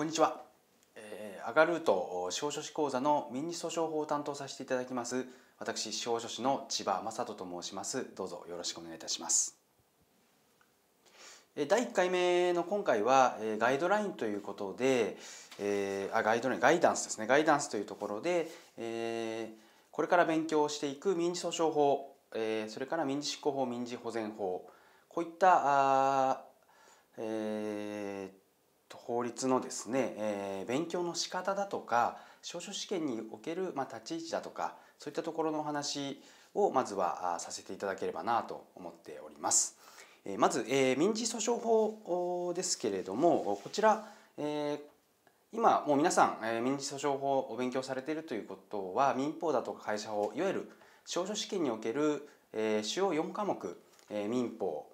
こんにちは、えー、アガルート司法書士講座の民事訴訟法を担当させていただきます私司法書士の千葉雅人と申しますどうぞよろしくお願いいたします第1回目の今回はガイドラインということで、えー、あガイドラインガイダンスですねガイダンスというところで、えー、これから勉強していく民事訴訟法、えー、それから民事執行法民事保全法こういったあ、えー、法律のですね、えー、勉強の仕方だとか証書試験における、まあ、立ち位置だとかそういったところのお話をまずはさせていただければなと思っております。えー、まず、えー、民事訴訟法ですけれどもこちら、えー、今もう皆さん、えー、民事訴訟法を勉強されているということは民法だとか会社法いわゆる証書試験における、えー、主要4科目、えー、民法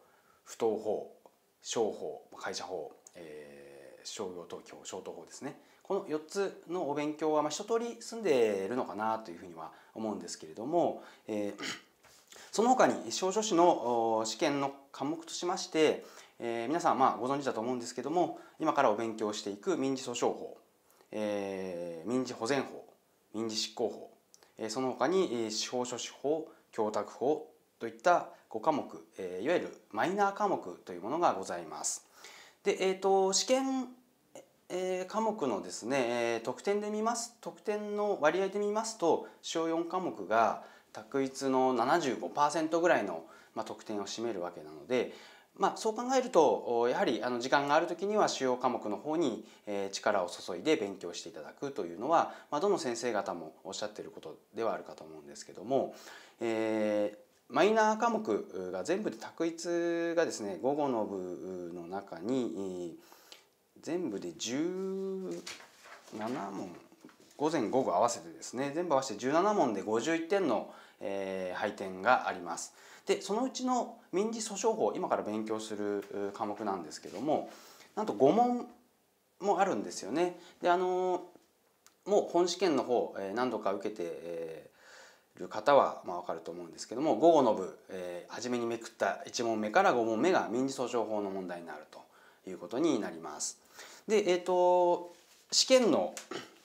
不当法商法会社法、えー商業東京小東法ですねこの4つのお勉強は、まあ、一通り済んでいるのかなというふうには思うんですけれども、えー、その他に少女誌の試験の科目としまして、えー、皆さんまあご存知だと思うんですけども今からお勉強していく民事訴訟法、えー、民事保全法民事執行法、えその他に司法書士法供託法といった5科目、えいわゆるマイナー科目というものがございます。で、えーと試験えー、科目のですね、えー、得点で見ます得点の割合で見ますと主要4科目が択一の75%ぐらいの、まあ、得点を占めるわけなので、まあ、そう考えるとやはりあの時間がある時には主要科目の方に、えー、力を注いで勉強していただくというのは、まあ、どの先生方もおっしゃってることではあるかと思うんですけども、えー、マイナー科目が全部で択一がですね午後の部の中に、えー全部で17問午前午後合わせてですね全部合わせて17問で51点の、えー、配点があります。でそのうちの民事訴訟法今から勉強する科目なんですけどもなんと5問もあるんですよね。であのもう本試験の方、えー、何度か受けて、えー、る方はまあわかると思うんですけども午後の部、えー、初めにめくった1問目から5問目が民事訴訟法の問題になるということになります。でえっ、ー、と試験の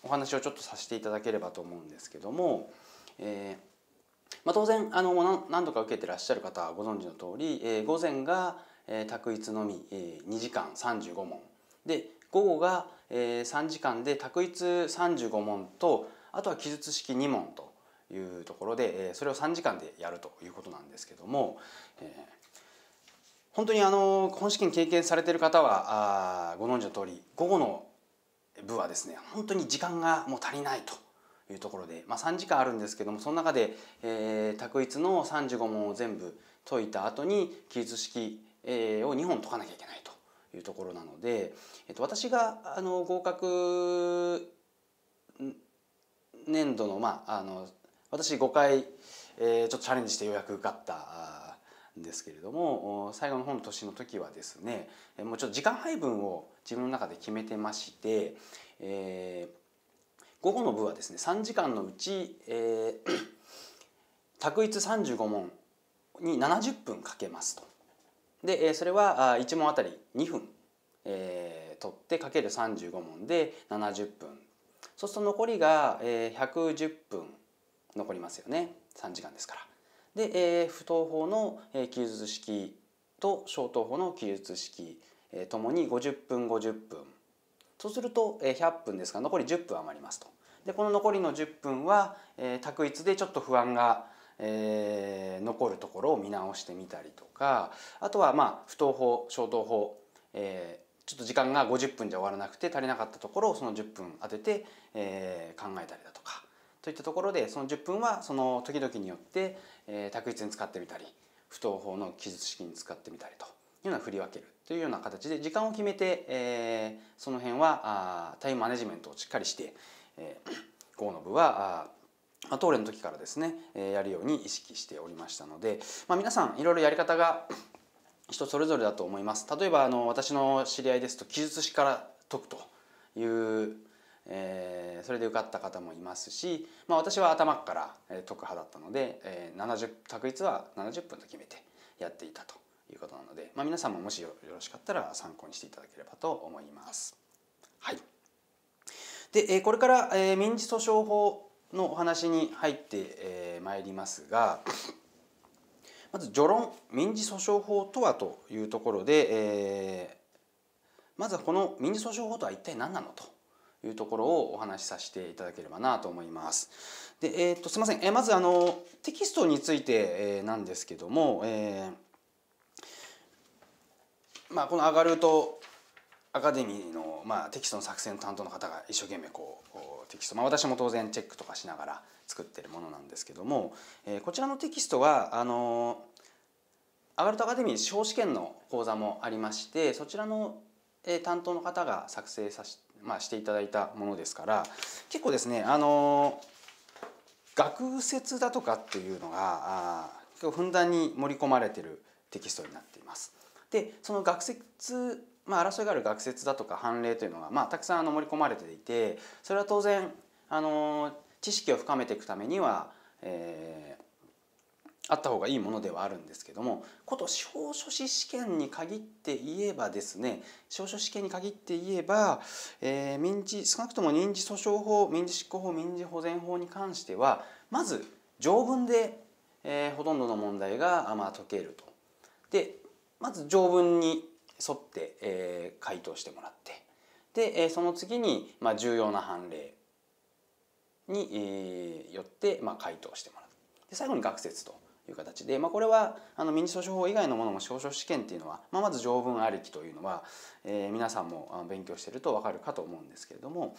お話をちょっとさせていただければと思うんですけども、えー、まあ、当然あの何度か受けてらっしゃる方はご存知の通り、えー、午前が、えー、択一のみ、えー、2時間35問で午後が、えー、3時間で択一35問とあとは記述式2問というところで、えー、それを3時間でやるということなんですけども、えー本当にあの本試験経験されてる方はあご存知の通り午後の部はですね本当に時間がもう足りないというところで、まあ、3時間あるんですけどもその中で、えー、択一の35問を全部解いた後に記述式、えー、を2本解かなきゃいけないというところなので、えっと私があの合格年度の,、まあ、あの私5回、えー、ちょっとチャレンジしてようやく受かったですけれども最後の方の年の時はですねもうちょっと時間配分を自分の中で決めてまして、えー、午後の部はですね3時間のうち、えー、択 一35問に70分かけますと。でそれは1問あたり2分、えー、取ってかける35問で70分そうすると残りが110分残りますよね3時間ですから。で、えー、不等法の、え記述式と小等法の記述式、えー、ともに50分50分そうすると、えー、100分ですら残り10分余りますと。でこの残りの10分は、えー、択一でちょっと不安が、えー、残るところを見直してみたりとかあとはまあ不等法小等法、えー、ちょっと時間が50分じゃ終わらなくて足りなかったところをその10分当てて、えー、考えたりだとかといったところでその10分はその時々によって、え択一に使ってみたり不等法の記述式に使ってみたりというような振り分けるというような形で時間を決めて、えその辺はタイムマネジメントをしっかりして、え5の部はあまレの時からですね、えやるように意識しておりましたので、まあ、皆さんいろいろやり方が人それぞれだと思います。例えばあの私の知り合いですと記述式から解くというえー、それで受かった方もいますし、まあ、私は頭から特派だったので、えー、70択一は70分と決めてやっていたということなので、まあ、皆さんももしよろしかったら参考にしていただければと思います。はい、で、えこれから、え民事訴訟法のお話に入ってま、え参りますが。まず序論民事訴訟法とはというところで、えー、まずはこの民事訴訟法とは一体何なのというところをお話しさせていただければなと思います。で、えー、っとすいません、えー、まずあのテキストについて、えー、なんですけども、えー、まあこのアガルトアカデミーの、まあ、テキストの作成の担当の方が一生懸命こうテキスト、まあ、私も当然チェックとかしながら作ってるものなんですけども、えー、こちらのテキストはあのアガルトアカデミー司法試験の講座もありましてそちらの、えー、担当の方が作成させまあ、していただいたものですから結構ですねあの学説だとかっていうのが結構ふんだんに盛り込まれてるテキストになっています。でその学説まあ、争いがある学説だとか判例というのが、まあ、たくさんあの盛り込まれていてそれは当然あの知識を深めていくためには、えあった方がいいものではあるんですけどもこと司法書士試験に限って言えばですね司法書士試験に限って言えば、えー、民事少なくとも民事訴訟法民事執行法民事保全法に関してはまず条文で、えー、ほとんどの問題が、まあ、解けると。でまず条文に沿って、えー、回答してもらってで、えー、その次に、まあ、重要な判例に、えー、よって、まあ、回答してもらうで最後に学説という形で、まあ、これはあの民事訴訟法以外のものも証書試験っていうのは、まあ、まず条文ありきというのは、えー、皆さんも勉強してると分かるかと思うんですけれども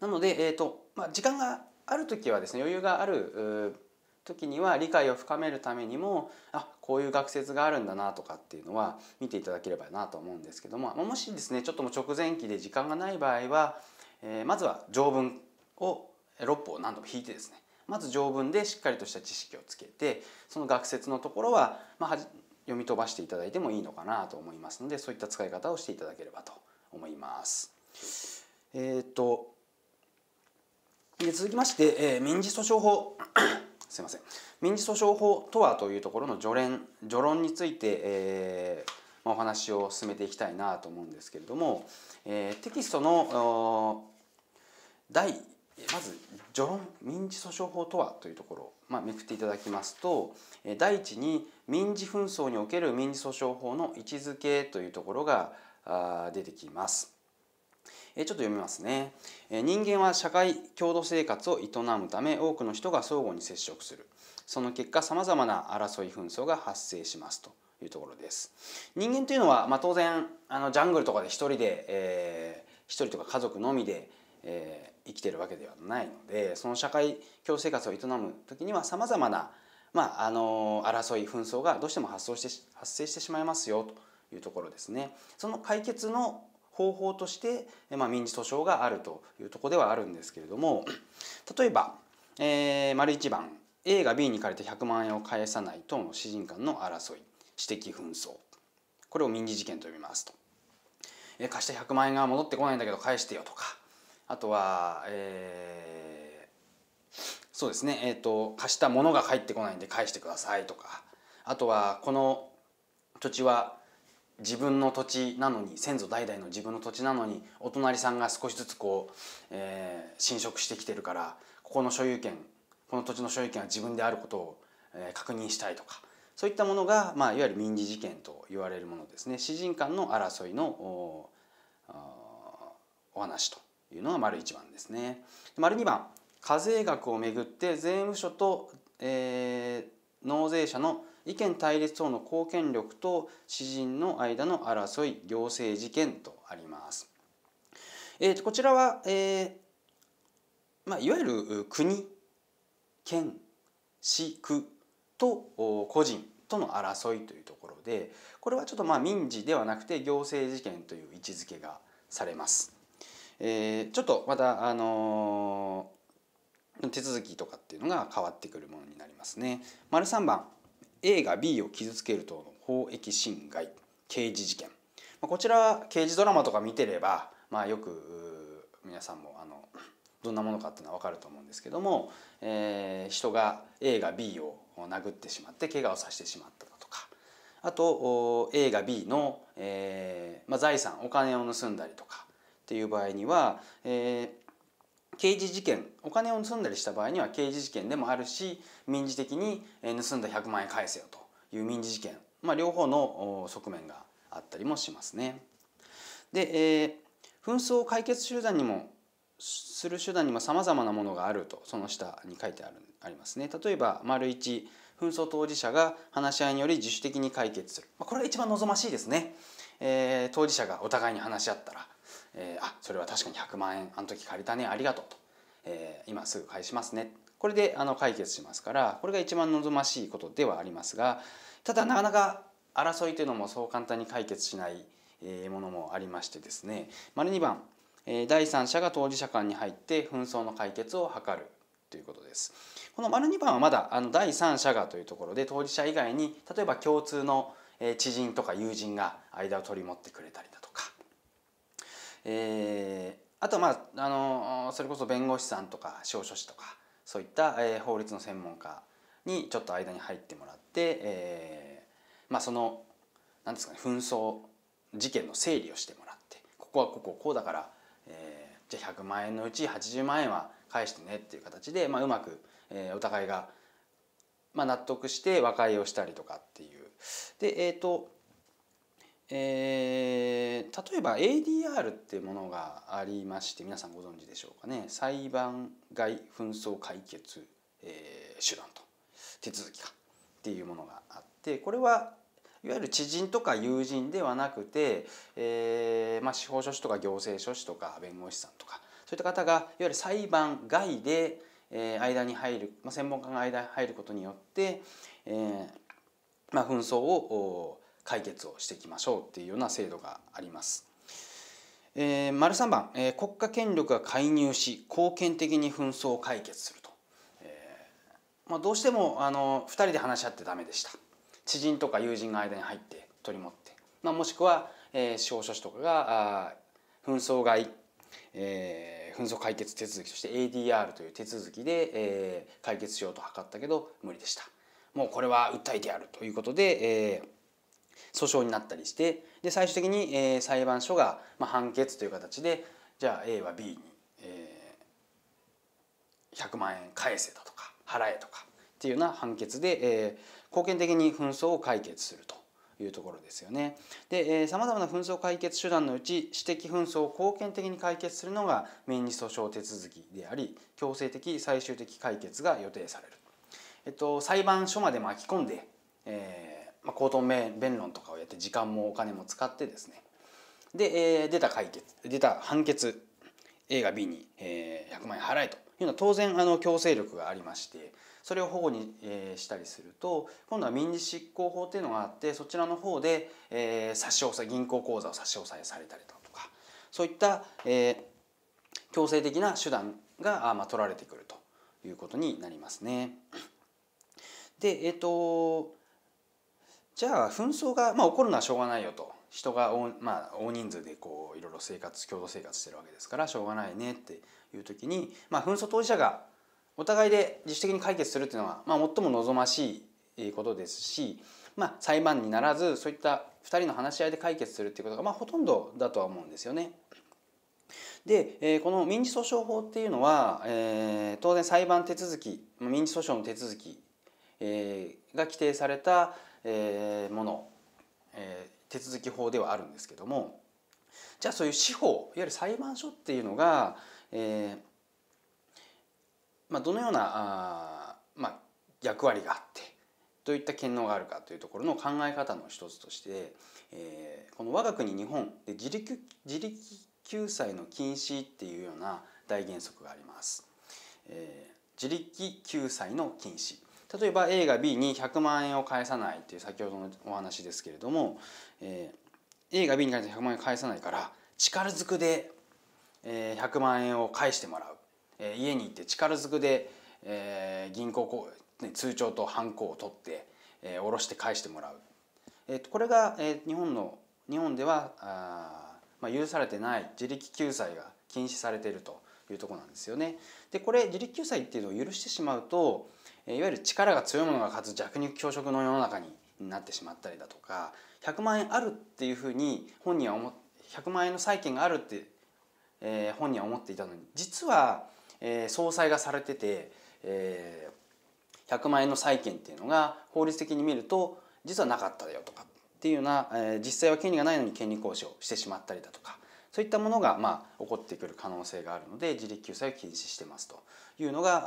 なので、えーとまあ、時間がある時はですね余裕がある時には理解を深めるためにもあこういう学説があるんだなとかっていうのは見ていただければなと思うんですけども、まあ、もしですねちょっともう直前期で時間がない場合は、えー、まずは条文を6歩を何度も引いてですねまず条文でしっかりとした知識をつけてその学説のところは,、まあ、読み飛ばしていただいてもいいのかなと思いますのでそういった使い方をしていただければと思います。えーと、とで続きまして、えー、民事訴訟法 すいません民事訴訟法とはというところの序連序論について、えーまあ、お話を進めていきたいなと思うんですけれども、えー、テキストの第まず序論民事訴訟法とはというところまあ、めくっていただきますと第一に民事紛争における民事訴訟法の位置づけというところが出てきます。ちょっと読みますね。人間は社会共同生活を営むため多くの人が相互に接触する。その結果さまざまな争い紛争が発生しますというところです。人間というのは、まあ、当然あのジャングルとかで一人で、えー、一人とか家族のみでえー、生きてるわけではないのでその社会共生活を営む時にはさまざまな、まああの争い紛争がどうしても発生して発生してしまいますよというところですね。その解決の方法として、まあ、民事訴訟があるというとこではあるんですけれども例えば、えー、丸1番 A が B に借りて100万円を返さない等の私人間の争い私的紛争これを民事事件と呼びますと、えー、貸した100万円が戻ってこないんだけど返してよとかあとは、えー、そうですね、えーと、貸したものが返ってこないんで返してくださいとかあとはこの土地は自分の土地なのに先祖代々の自分の土地なのにお隣さんが少しずつこう、えー、侵食してきてるからここの所有権この土地の所有権は自分であることを、え確認したいとかそういったものが、まあ、いわゆる民事事件と言われるものですね詩人間の争いのお話というのが丸一番ですね。丸二番課税額をめぐって税務署と、えー、納税者の意見対立等の貢献力と詩人の間の争い行政事件とあります。えーと、こちらは、えーまあ、いわゆる国県市区と個人との争いというところでこれはちょっとまあ民事ではなくて行政事件という位置づけがされます。えー、ちょっとまた、あのー、手続きとかっていうのが変わってくるものになりますね。丸3番 A が B を傷つける等の法益侵害刑事事件、まあ、こちらは刑事ドラマとか見てれば、まあ、よく皆さんもあのどんなものかっていうのは分かると思うんですけども、えー、人が A が B を殴ってしまって怪我をさせてしまっただとかあと A が B の、えーまあ、財産お金を盗んだりとかっていう場合には、えー、刑事事件お金を盗んだりした場合には刑事事件でもあるし民事的に盗んだ100万円返せよという民事事件、まあ、両方の側面があったりもしますね。で、えー、紛争を解決手段にもする手段にもさまざまなものがあるとその下に書いてあるありますね。例えば丸1紛争当事者が話し合いにより自主的に解決する、まあ、これが一番望ましいですね、えー、当事者がお互いに話し合ったらえー、あそれは確かに100万円あの時借りたねありがとうと、えー、今すぐ返しますねこれであの解決しますからこれが一番望ましいことではありますがただなかなか争いというのもそう簡単に解決しないものもありましてですね丸2番第三者が当事者間に入って紛争の解決を図るということです。この丸2番はまだあの第三者がというところで当事者以外に例えば共通の知人とか友人が間を取り持ってくれたりだとかえー、あとまああのそれこそ弁護士さんとか証書士とかそういった、えー、法律の専門家にちょっと間に入ってもらって、えー、まあその何ですかね紛争事件の整理をしてもらってここはこここうだから、えー、じゃあ100万円のうち80万円は返してねっていう形で、まあ、うまく、えー、お互いが、まあ、納得して和解をしたりとかっていう。でえーとえー、例えば ADR っていうものがありまして皆さんご存知でしょうかね裁判外紛争解決、えー、手段と手続きかっていうものがあってこれはいわゆる知人とか友人ではなくて、えーまあ、司法書士とか行政書士とか弁護士さんとかそういった方がいわゆる裁判外で、えー、間に入る、まあ、専門家が間に入ることによって、えーまあ、紛争を解決をしていきましょうっていうような制度があります。えー、丸三番、えー、国家権力が介入し貢献的に紛争を解決すると、えーまあ、どうしてもあの二人で話し合ってダメでした知人とか友人が間に入って取り持って、まあ、もしくは、えー、司法書士とかがあ紛争外、えー、紛争解決手続きとして ADR という手続きで、えー、解決しようと図ったけど無理でしたもうこれは訴えてやるということで、えー訴訟になったりしてで最終的に、えー、裁判所が、まあ、判決という形でじゃあ A は B に、えー、100万円返せだとか払えとかっていうような判決で、えー、貢献的に紛争を解決すると。いうところですよねでさまざまな紛争解決手段のうち私的紛争を貢献的に解決するのが民事訴訟手続きであり強制的最終的解決が予定される、えっと、裁判所まで巻き込んで、えー、まあ、口頭弁論とかをやって時間もお金も使ってですねで、えー、出た解決出た判決 A が B に、えー、100万円払えというのは当然あの強制力がありましてそれを保護に、えー、したりすると今度は民事執行法というのがあってそちらの方で、えー、差し押さえ銀行口座を差し押さえされたりだとかそういった、えー、強制的な手段があ、まあ、取られてくるということになりますね。でえっ、ー、とじゃあ紛争が、まあ、起こるのはしょうがないよと人が大,、まあ、大人数でこういろいろ生活共同生活してるわけですからしょうがないねっていう時に、まあ、紛争当事者がお互いで自主的に解決するっていうのは、まあ、最も望ましいことですし、まあ、裁判にならずそういった2人の話し合いで解決するっていうことが、まあ、ほとんどだとは思うんですよね。で、えこの民事訴訟法っていうのは、え当然裁判手続き民事訴訟の手続き、えが規定されたえもの、え手続き法ではあるんですけどもじゃあそういう司法いわゆる裁判所っていうのが、えまあ、どのようなあ、まあ、役割があってどういった権能があるかというところの考え方の一つとして、えこの我が国日本で自力自力救済の禁止っていうような大原則があります。え自力救済の禁止例えば A が B に100万円を返さないっていう先ほどのお話ですけれども、えー、A が B に返100万円返さないから力ずくで、え100万円を返してもらう、えー、家に行って力ずくで、えー、銀行こ通帳とハンコを取って、えー、下ろして返してもらう、えー、とこれが、えー、日本の日本ではあ、まあ、許されてない自力救済が禁止されているというとこなんですよね。でこれ自力救済っていうのを許してしまうといわゆる力が強いものが勝つ弱肉強食の世の中になってしまったりだとか100万円あるっていうふうに本人は思100万円の債権があるって、えー、本人は思っていたのに実は、えー、総裁がされてて、えー、100万円の債権っていうのが法律的に見ると実はなかったよとかっていうような、えー、実際は権利がないのに権利行使をしてしまったりだとかそういったものが、まあ、起こってくる可能性があるので自力救済を禁止してますというのが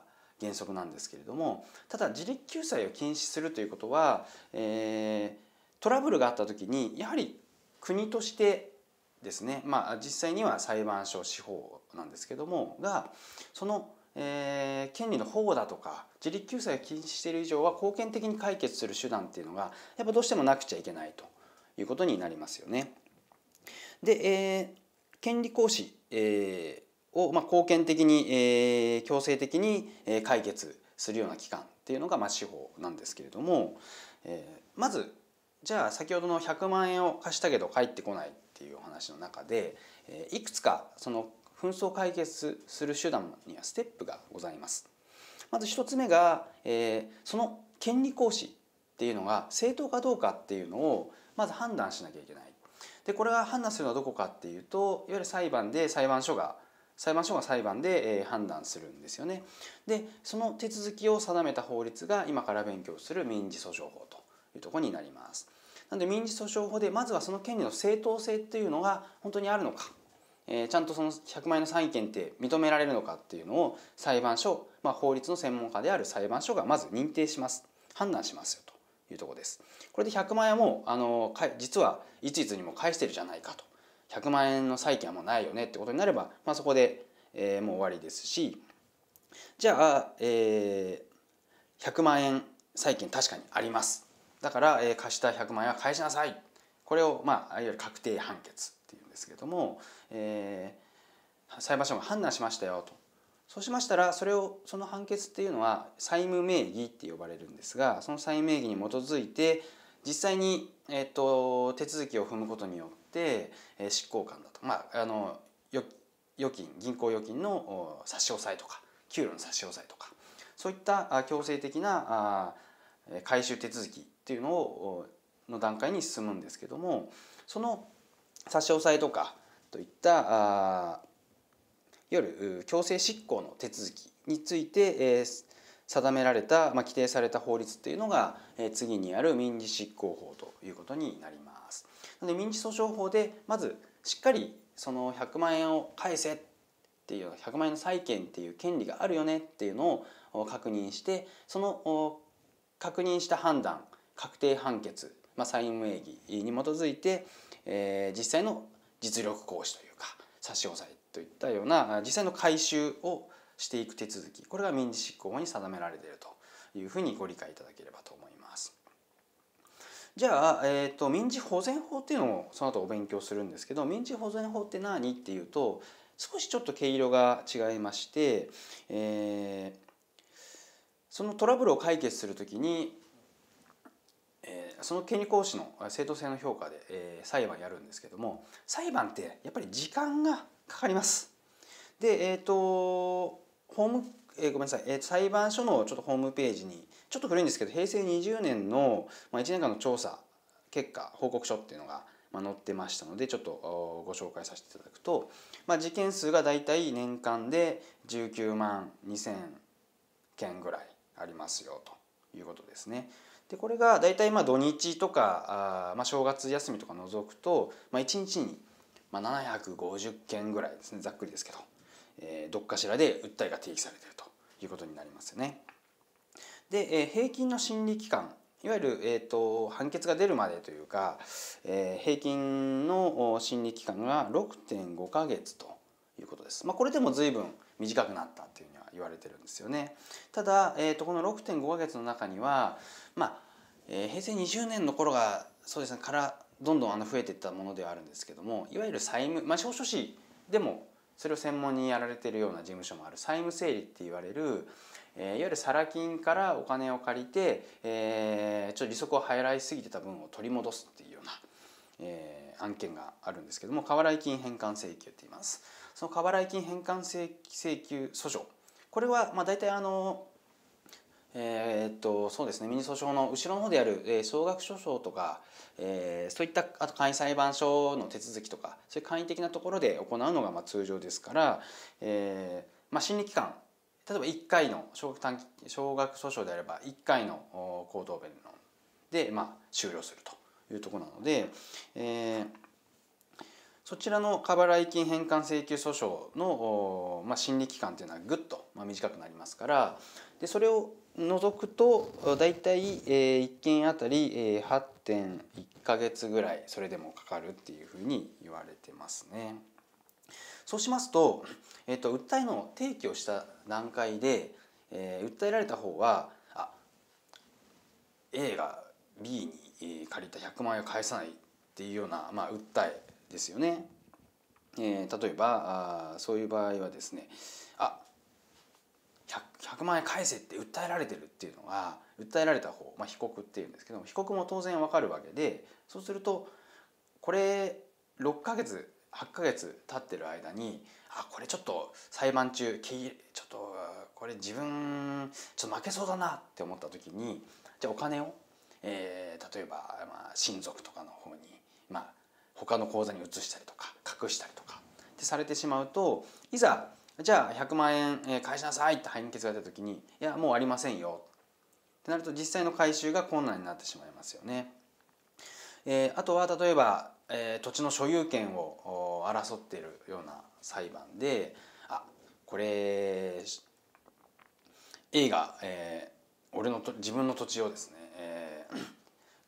あ原則なんですけれどもただ自力救済を禁止するということは、えー、トラブルがあった時にやはり国としてですね、まあ、実際には裁判所司法なんですけどもがその、えー、権利の保護だとか自力救済を禁止している以上は貢献的に解決する手段っていうのがやっぱどうしてもなくちゃいけないということになりますよね。で、えー、権利行使、えーを、まあ、貢献的に、えー、強制的に解決するような機関っていうのが、まあ、司法なんですけれども、えー、まずじゃあ先ほどの100万円を貸したけど返ってこないっていうお話の中で、えー、いくつかその紛争解決する手段にはステップがございます。まず1つ目が、えー、その権利行使っていうのが正当かどうかっていうのをまず判断しなきゃいけない。でこれは判断するのはどこかっていうといわゆる裁判で裁判所が裁判所が裁判で、え判断するんですよね。でその手続きを定めた法律が今から勉強する民事訴訟法というとこになります。なので民事訴訟法でまずはその権利の正当性っていうのが本当にあるのか、えー、ちゃんとその100万円の債権って認められるのかっていうのを裁判所、まあ、法律の専門家である裁判所がまず認定します判断しますよというとこです。これで100万円もあの実はいついつにも返してるじゃないかと100万円の債権はもうないよねってことになれば、まあ、そこで、えー、もう終わりですしじゃあ、えー、100万円債権確かにありますだから、えー、貸した100万円は返しなさいこれを、まあ、いわゆる確定判決っていうんですけれども、えー、裁判所が判断しましたよとそうしましたらそれをその判決っていうのは債務名義って呼ばれるんですがその債務名義に基づいて実際に、えっと、と手続きを踏むことによっ、えー、執行官だと、まあ、あの預金銀行預金の差し押さえとか給料の差し押さえとかそういった強制的な回収手続きっていうのをの段階に進むんですけどもその差し押さえとかといったいわゆる強制執行の手続きについて、えー、定められた、まあ、規定された法律っていうのが、えー、次にある民事執行法ということになります。なので民事訴訟法でまずしっかりその100万円を返せっていう100万円の債権っていう権利があるよねっていうのを確認してその確認した判断確定判決、まあ、債務名義に基づいて、えー、実際の実力行使というか差し押さえといったような実際の回収をしていく手続きこれが民事執行法に定められているというふうにご理解いただければと思います。じゃあ、えーと、民事保全法っていうのをその後お勉強するんですけど民事保全法って何っていうと少しちょっと毛色が違いまして、えー、そのトラブルを解決するときに、えー、その権利行使の正当性の評価で、えー、裁判やるんですけども裁判ってやっぱり時間がかかります。でえっ、ー、と法務、えー、ごめんなさい、えー、裁判所のちょっとホームページにちょっと古いんですけど平成20年の、まあ、1年間の調査結果報告書っていうのが、まあ、載ってましたのでちょっとご紹介させていただくと、まあ、事件数が大体年間で19万2,000件ぐらいありますよということですね。でこれが大体まあ土日とかあ、まあ、正月休みとか除くと、まあ、1日にまあ750件ぐらいですねざっくりですけど、えー、どっかしらで訴えが提起されてるということになりますよね。で、えー、平均の審理期間いわゆる、えーと、判決が出るまでというか、えー、平均の審理期間が6.5か月ということです。まあ、これでも随分短くなったというふうには言われてるんですよね。ただ、えーと、この6.5か月の中には、まあえー、平成20年の頃がそうですねからどんどんあの増えていったものではあるんですけどもいわゆる債務、まあ、証書士でもそれを専門にやられてるような事務所もある債務整理って言われるえー、いわゆるサラ金からお金を借りて、えー、ちょっと利息を払いすぎてた分を取り戻すっていうような、えー、案件があるんですけども過払い金返還請求って言いますその過払い金返還請求訴訟これはまあ大体あのえー、っとそうですね民訴訟の後ろの方でやる、えー、総額訴訟とか、えー、そういったあと簡易裁判所の手続きとかそういう簡易的なところで行うのがまあ通常ですから、えーまあ、審理期間例えば1回の小短小学訴訟であれば1回の口頭弁論で、まあ、終了するというところなので、えー、そちらの過払い金返還請求訴訟の、まあ、審理期間というのはぐっと、まあ、短くなりますからでそれを除くと大体、え1件あたり、え8.1か月ぐらいそれでもかかるっていうふうに言われてますね。そうしますとえっと、訴えの提起をした段階で、えー、訴えられた方はあ A が B に借りた100万円を返さないっていうような、まあ、訴えですよね。えー、例えばあそういう場合はですねあ 100, 100万円返せって訴えられてるっていうのは訴えられた方、まあ、被告っていうんですけど被告も当然わかるわけでそうするとこれ6ヶ月8ヶ月経ってる間にあこれちょっと裁判中ちょっとこれ自分ちょっと負けそうだなって思った時にじゃあお金を、えー、例えば、まあ、親族とかの方に、まあ、他の口座に移したりとか隠したりとかってされてしまうといざじゃあ100万円返しなさいって判決が出た時にいやもうありませんよってなると実際の回収が困難になってしまいますよね。えー、あとは例えばえー、土地の所有権を争っているような裁判であこれ A が、えー、俺のと自分の土地をですね、えー、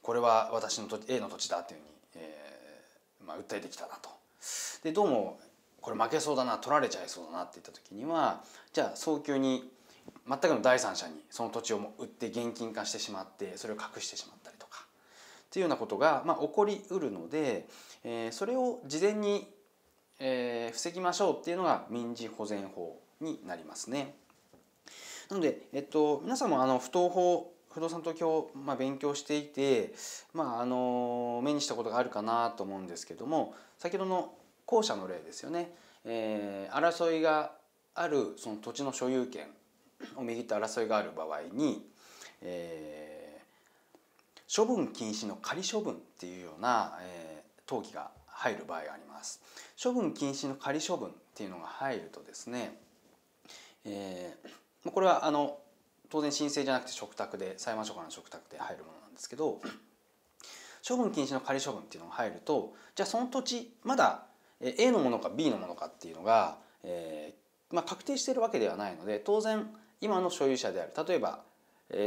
これは私の土 A の土地だっていうふうに、えーまあ、訴えてきたなと。でどうもこれ負けそうだな取られちゃいそうだなって言った時にはじゃあ早急に全くの第三者にその土地を売って現金化してしまってそれを隠してしまったっていうようなことが、まあ、起こりうるので、えー、それを事前に、えー、防ぎましょうっていうのが民事保全法になりますね。なので、えっと、皆さんもあの不当法不動産投機を、まあ、勉強していて、まあ、あの目にしたことがあるかなと思うんですけども先ほどの後者の例ですよね、えー、争いがあるその土地の所有権をめぎった争いがある場合に、えー処分禁止の仮処分っていうような、えー、登記が入る場合があります。処分禁止の仮処分っていうのが入るとですね、えー、これはあの当然申請じゃなくて嘱託で裁判所からの嘱託で入るものなんですけど処分禁止の仮処分っていうのが入るとじゃあその土地まだ A のものか B のものかっていうのが、えーまあ、確定しているわけではないので当然今の所有者である例えば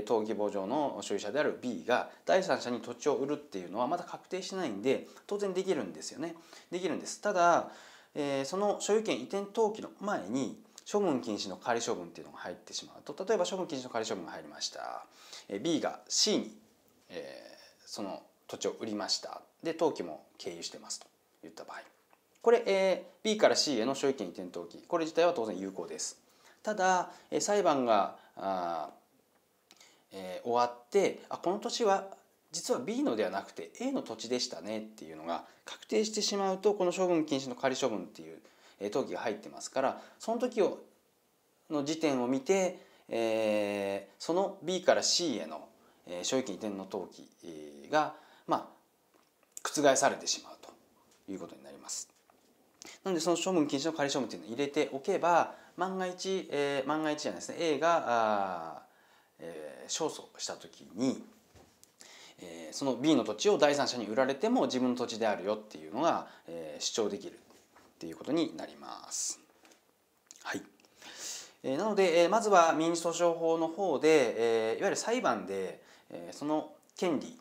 登記簿上の所有者である B が第三者に土地を売るっていうのはまだ確定しないんで当然できるんですよねできるんですただ、えその所有権移転登記の前に処分禁止の仮処分っていうのが入ってしまうと例えば処分禁止の仮処分が入りました B が C に、えその土地を売りましたで登記も経由してますと言った場合これ、え B から C への所有権移転登記これ自体は当然有効ですただ、え裁判があえー、終わってあこの年は実は B のではなくて A の土地でしたねっていうのが確定してしまうとこの処分禁止の仮処分っていう登記が入ってますからその時をの時点を見て、えー、その B から C へのえ所有権移転の登記えが、まあ、覆されてしまうということになります。なのでその処分禁止の仮処分っていうのを入れておけば万が一、えー、万が一じゃないですね A があえ勝訴した時に、えその B の土地を第三者に売られても自分の土地であるよっていうのが、え主張できるっていうことになります。はいえなので、えまずは民事訴訟法の方で、えいわゆる裁判で、えその権利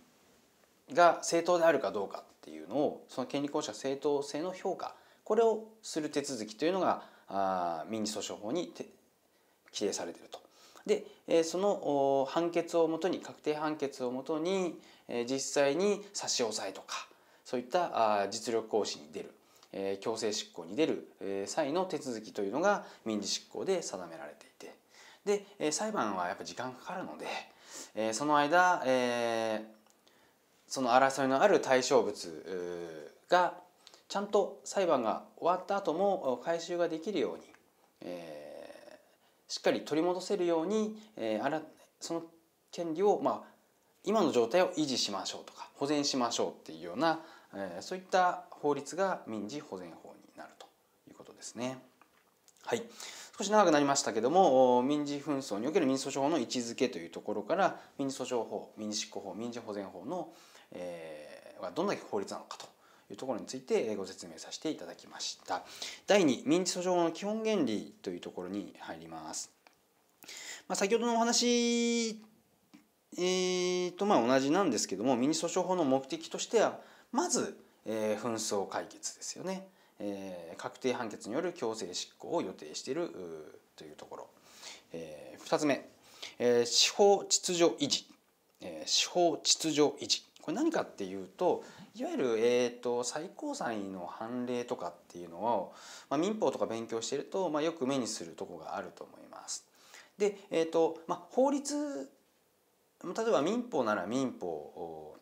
が正当であるかどうかっていうのをその権利行使の正当性の評価これをする手続きというのがあ民事訴訟法に規定されているとで、えその判決をもとに確定判決をもとに、え実際に差し押さえとかそういったあ実力行使に出る、え強制執行に出る、え際の手続きというのが民事執行で定められていてで、え裁判はやっぱ時間かかるので、えその間、えその争いのある対象物がちゃんと裁判が終わった後も回収ができるように、えー、しっかり取り戻せるように、えー、その権利を、まあ、今の状態を維持しましょうとか保全しましょうっていうような、えー、そういった法律が民事保全法になるということですね。はい、少し長くなりましたけども民事紛争における民事訴訟法の位置づけというところから民事訴訟法民事執行法民事保全法の、えー、どんな法律なのかというところについてご説明させていただきました第2民事訴訟の基本原理というところに入ります、まあ、先ほどのお話えーとまあ、同じなんですけども民事訴訟法の目的としてはまず、えー、紛争解決ですよね、えー、確定判決による強制執行を予定しているというところ、えー、2つ目、えー、司法秩序維持、えー、司法秩序維持これ何かっていうといわゆる、えーと、最高裁の判例とかっていうのを、まあ、民法とか勉強してると、まあ、よく目にするとこがあると思います。で、えーとまあ、法律例えば民法なら民法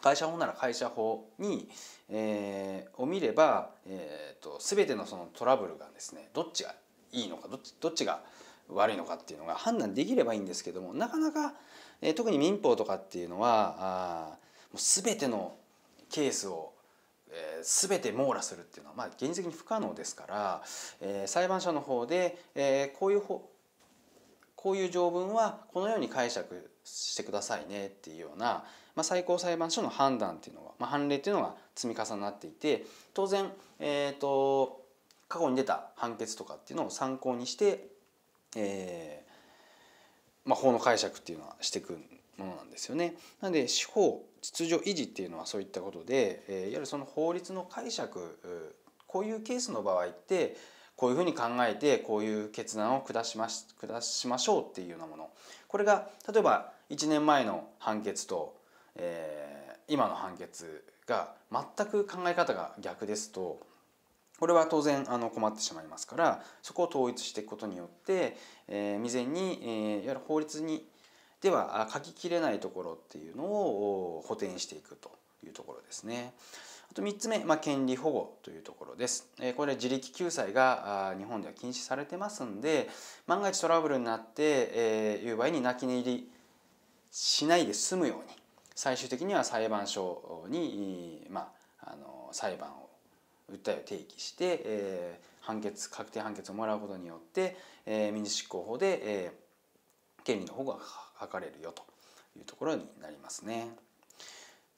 会社法なら会社法に、えー、を見れば、えーと、と全てのそのトラブルがですねどっちがいいのかどっちどっちが悪いのかっていうのが判断できればいいんですけどもなかなかえ特に民法とかっていうのはあもう全てのケースを、えー、全て網羅するっていうのは、まあ、現実的に不可能ですから、えー、裁判所の方で、えー、こういう法こういう条文はこのように解釈してくださいねっていうような、まあ、最高裁判所の判断っていうのが、まあ、判例っていうのが積み重なっていて当然、えーと、と過去に出た判決とかっていうのを参考にして、えまあ、法の解釈っていうのはしていくものなんですよね。なので司法秩序維持っていうのはそういったことで、えー、いわゆるその法律の解釈こういうケースの場合ってこういうふうに考えてこういう決断を下しまし下しましょうっていうようなものこれが例えば1年前の判決と、えー、今の判決が全く考え方が逆ですとこれは当然あの困ってしまいますからそこを統一していくことによって、えー、未然に、えー、いわゆる法律にでは書ききれないところっていうのを補填していくというところですね。あと3つ目、まあ、権利保護というところです。えー、これ自力救済が日本では禁止されてますんで万が一トラブルになって、えー、いう場合に泣き寝入りしないで済むように最終的には裁判所に、まあ、あの裁判を訴えを提起して、えー、判決確定判決をもらうことによって、えー、民事執行法で、えー、権利の保護が図れるよというところになりますね。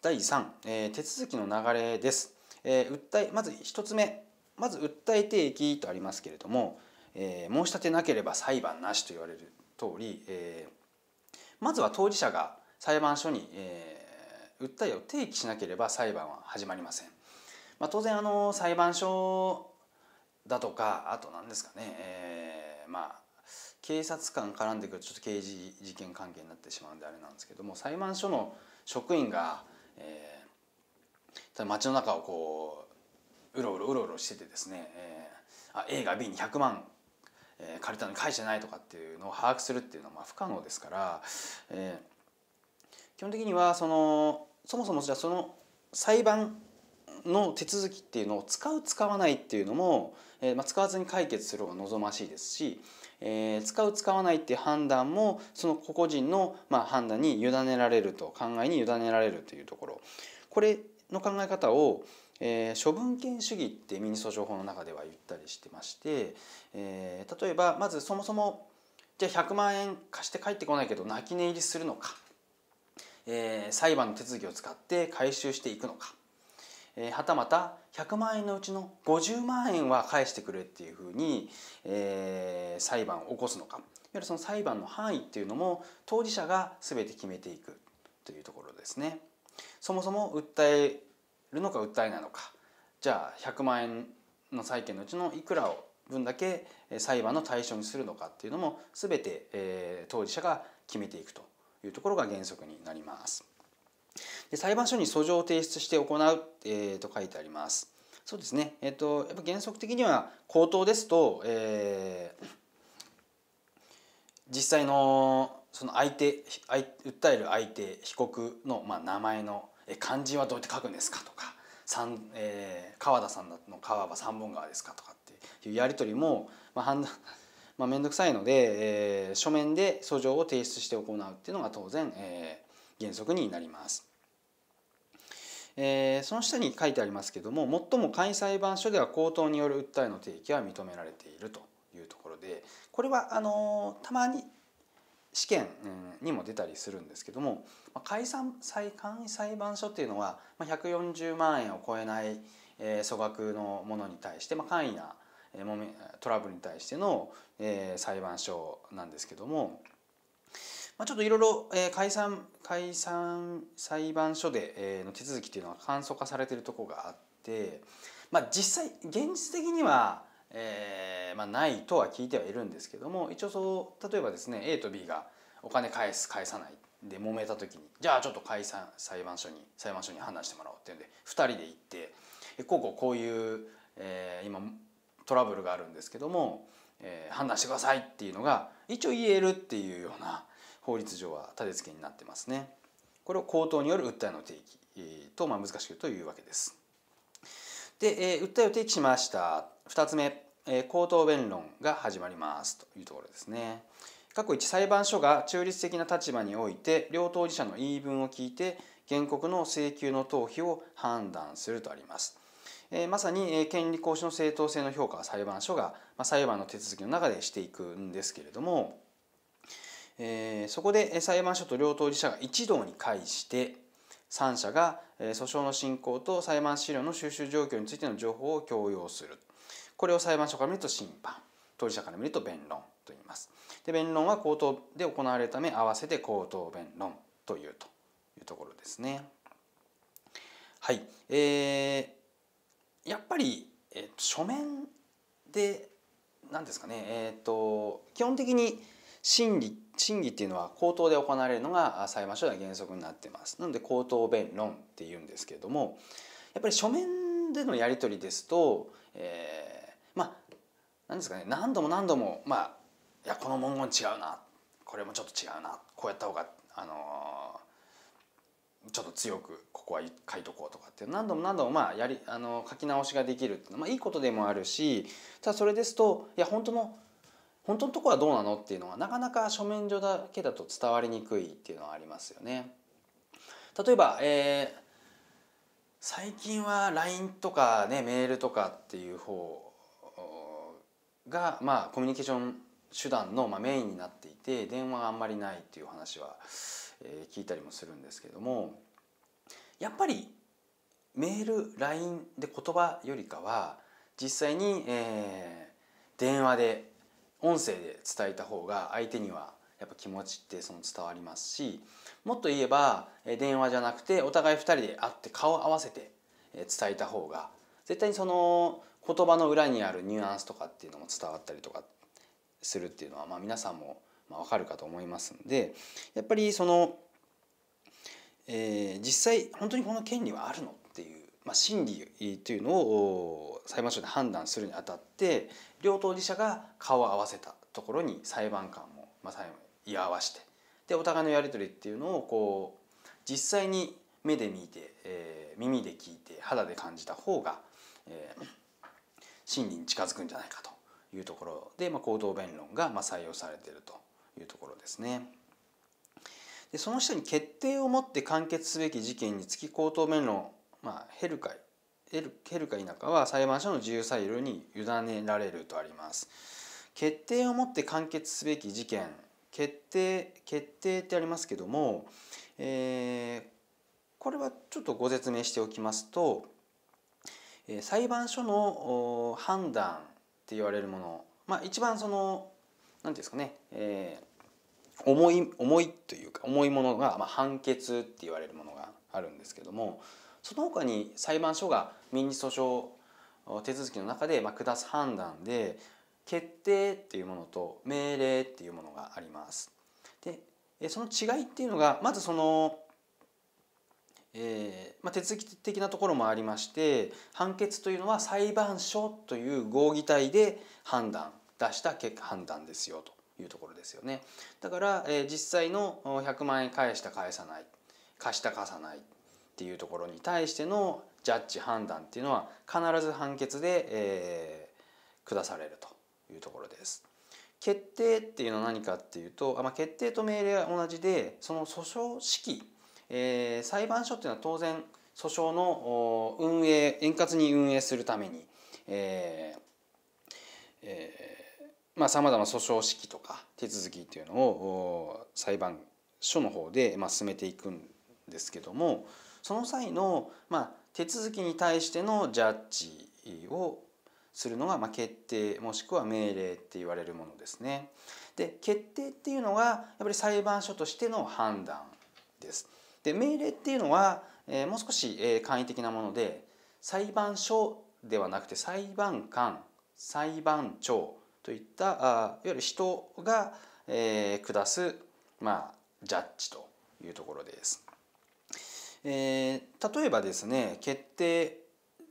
第3、えー、手続きの流れです。えー、訴えまず1つ目まず訴え提起とありますけれども、えー、申し立てなければ裁判なしと言われる通り、えー、まずは当事者が裁判所に、えー、訴えを提起しなければ裁判は始まりません。まあ、当然あの裁判所だとかあと何ですかね、えー、まあ警察官絡んでくるとちょっと刑事事件関係になってしまうんであれなんですけども裁判所の職員が、えー、街の中をこううろうろうろうろしててですね、えー、あ A が B に100万え借りたのに返してないとかっていうのを把握するっていうのはまあ不可能ですから、えー、基本的にはそのそもそもじゃあその裁判の手続きっていうのを使う使わないっていうのも、えー、まあ、使わずに解決する方が望ましいですし、えー、使う使わないっていう判断もその個々人の、まあ、判断に委ねられると考えに委ねられるというところこれの考え方を、えー、処分権主義って民事訴訟法の中では言ったりしてまして、えー、例えばまずそもそもじゃあ100万円貸して帰ってこないけど泣き寝入りするのか、えー、裁判の手続きを使って回収していくのかえー、はたまた100万円のうちの50万円は返してくれっていうふうに、えー、裁判を起こすのかいわゆるその裁判の範囲っていうのも当事者が全て決めていくというところですね。そもそも訴えるのか訴えないのかじゃあ100万円の債権のうちのいくらを分だけ裁判の対象にするのかっていうのも全て、えー、当事者が決めていくというところが原則になります。で裁判所に訴状を提出して行う、えー、と書いてあります。そうですね、えーと、やっぱ原則的には口頭ですと、えー、実際のその相手相訴える相手被告の、まあ、名前の漢字はどうやって書くんですかとか、えー、川田さんの川は三本川ですかとかっていうやり取りも、まあ、判断まあ、面倒くさいので、えー、書面で訴状を提出して行うっていうのが当然、えー、原則になります。えー、その下に書いてありますけども最も簡易裁判所では口頭による訴えの提起は認められているというところでこれはあのたまに試験にも出たりするんですけども解散再簡易裁判所っていうのは140万円を超えない粗額のものに対して簡易なトラブルに対しての裁判所なんですけどもまあ、ちょっといろいろ解散解散裁判所で、えの手続きというのは簡素化されているところがあって、まあ、実際現実的には、えーまあ、ないとは聞いてはいるんですけども一応そう例えばですね A と B がお金返す返さないで揉めた時にじゃあちょっと解散裁判所に裁判所に判断してもらおうっていうんで2人で行ってこうこうこういう、えー、今トラブルがあるんですけども、えー、判断してくださいっていうのが一応言えるっていうような法律上は立て付けになってますね。これを口頭による訴えの提起と、まあ、難しくというわけです。で、えー、訴えを提起しました。2つ目、えー、口頭弁論が始まりますというところですね。過去1裁判所が中立的な立場において両当事者の言い分を聞いて原告の請求の逃避を判断するとあります。えー、まさに、えー、権利行使の正当性の評価は裁判所が、まあ、裁判の手続きの中でしていくんですけれどもえー、そこで裁判所と両当事者が一堂に会して3者が訴訟の進行と裁判資料の収集状況についての情報を共有するこれを裁判所から見ると審判当事者から見ると弁論と言いますで弁論は口頭で行われるため合わせて口頭弁論というというところですねはいえー、やっぱり、えー、書面で何ですかねえっ、ー、と基本的に審議審議っていうのは口頭で行われるのが裁判所では原則になってますなので口頭弁論っていうんですけれどもやっぱり書面でのやり取りですと、えー、まあ何ですかね何度も何度もまあいやこの文言違うなこれもちょっと違うなこうやった方があのー、ちょっと強くここは書いとこうとかって何度も何度もまあやりあの書き直しができるっていうのは、まあ、いいことでもあるしただそれですといや本当の本当のところはどうなのっていうのはなかなか書面上だけだと伝わりにくいっていうのはありますよね。例えば、えー、最近は LINE とか、ね、メールとかっていう方が、まあ、コミュニケーション手段の、まあ、メインになっていて電話があんまりないっていう話は、えー、聞いたりもするんですけどもやっぱりメール LINE で言葉よりかは実際に、えー、電話で音声で伝えた方が相手にはやっぱ気持ちってその伝わりますしもっと言えば電話じゃなくてお互い2人で会って顔を合わせて伝えた方が絶対にその言葉の裏にあるニュアンスとかっていうのも伝わったりとかするっていうのはまあ皆さんもわかるかと思いますんでやっぱりその、えー、実際本当にこの権利はあるのまあ、審理というのを裁判所で判断するにあたって両当事者が顔を合わせたところに裁判官も、まあ、居合わせてでお互いのやり取りっていうのをこう実際に目で見て、えー、耳で聞いて肌で感じた方が、えー、審理に近づくんじゃないかというところで、まあ、行動弁論がまあ採用されているというところですね。でその下に決定をもって完結すべき事件につき口頭弁論まあ、減るか減るか否かは裁判所の自由裁量に委ねられるとあります。決定をもって完結すべき事件決定決定ってありますけども、えー、これはちょっとご説明しておきますと、裁判所の判断って言われるもの、まあ、一番その何て言うんですかね、えー、重い重いというか重いものが、まあ、判決って言われるものがあるんですけどもその他に裁判所が民事訴訟手続きの中でま下す判断で決定っていうものと命令っていうものがあります。でその違いっていうのがまずその、えー、まあ、手続き的なところもありまして判決というのは裁判所という合議体で判断出した結果判断ですよというところですよね。だから、えー、実際の100万円返した返さない貸した貸さないっていうところに対してのジャッジ判断っていうのは必ず判決で、えー、下されるというところです。決定っていうのは何かっていうと、あまあ、決定と命令は同じでその訴訟式、えー、裁判所っていうのは当然訴訟の運営円滑に運営するために、えーえー、まあさまざ訴訟式とか手続きっていうのを裁判所の方でま進めていくんですけども、その際の、まあ、手続きに対してのジャッジをするのが、まあ、決定もしくは命令って言われるものですね。で決定っていうのがやっぱり裁判所としての判断です。で命令っていうのは、えー、もう少し、えー、簡易的なもので裁判所ではなくて裁判官裁判長といったあいわゆる人が、えー、下す、まあ、ジャッジというところです。えー、例えばですね決定